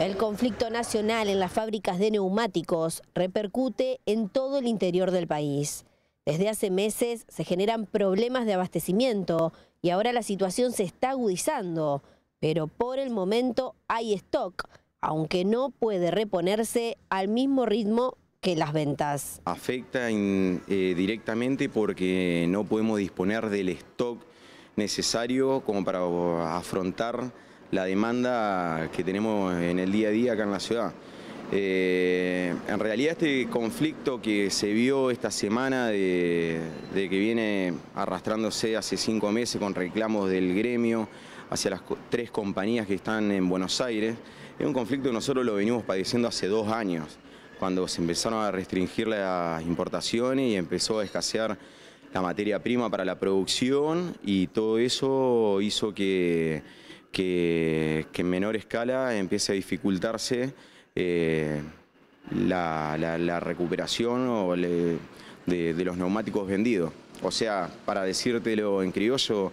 El conflicto nacional en las fábricas de neumáticos repercute en todo el interior del país. Desde hace meses se generan problemas de abastecimiento y ahora la situación se está agudizando, pero por el momento hay stock, aunque no puede reponerse al mismo ritmo que las ventas. Afecta eh, directamente porque no podemos disponer del stock necesario como para afrontar la demanda que tenemos en el día a día acá en la ciudad. Eh, en realidad este conflicto que se vio esta semana de, de, que viene arrastrándose hace cinco meses con reclamos del gremio hacia las tres compañías que están en Buenos Aires, es un conflicto que nosotros lo venimos padeciendo hace dos años, cuando se empezaron a restringir las importaciones y empezó a escasear la materia prima para la producción y todo eso hizo que que, en menor escala empiece a dificultarse eh, la, recuperación de, los neumáticos vendidos. O sea, para decírtelo en criollo,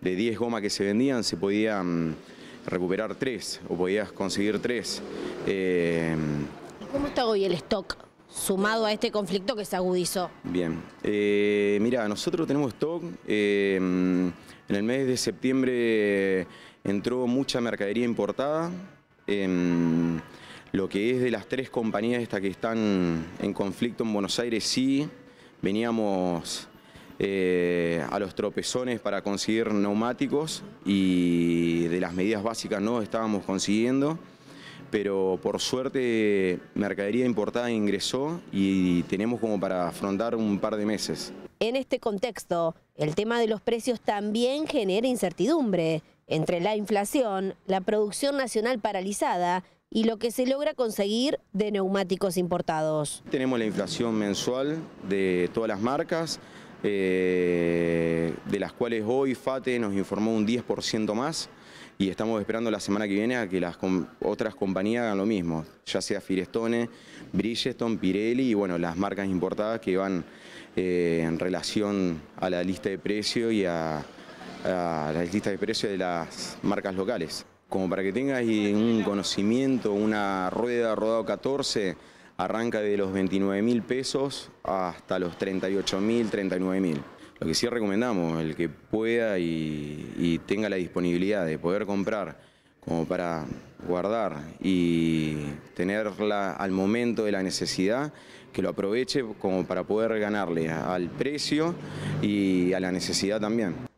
de 10 gomas que se vendían se podían recuperar 3 o podías conseguir 3. Eh, ¿Cómo está hoy el stock? sumado a este conflicto que se agudizó? Bien, eh, mira, nosotros tenemos stock, en el mes de septiembre entró mucha mercadería importada. Em, lo que es de las tres compañías estas que están en conflicto en Buenos Aires, sí, veníamos eh, a los tropezones para conseguir neumáticos y de las medidas básicas no estábamos consiguiendo, pero por suerte mercadería importada ingresó y tenemos como para afrontar un par de meses. En este contexto, el tema de los precios también genera incertidumbre entre la inflación, la producción nacional paralizada y lo que se logra conseguir de neumáticos importados. Tenemos la inflación mensual de todas las marcas, eh, de las cuales hoy FATE nos informó un 10% más y estamos esperando la semana que viene a que las otras compañías hagan lo mismo, ya sea Firestone, Bridgestone, Pirelli y bueno, las marcas importadas que van eh, en relación a la lista de precio y a a las listas de precios de las marcas locales. Como para que tengas un conocimiento, una rueda rodado 14 arranca de los 29 mil pesos hasta los 38 mil, 39 mil. Lo que sí recomendamos, el que pueda y tenga la disponibilidad de poder comprar como para guardar y tenerla al momento de la necesidad, que lo aproveche como para poder ganarle al precio y a la necesidad también.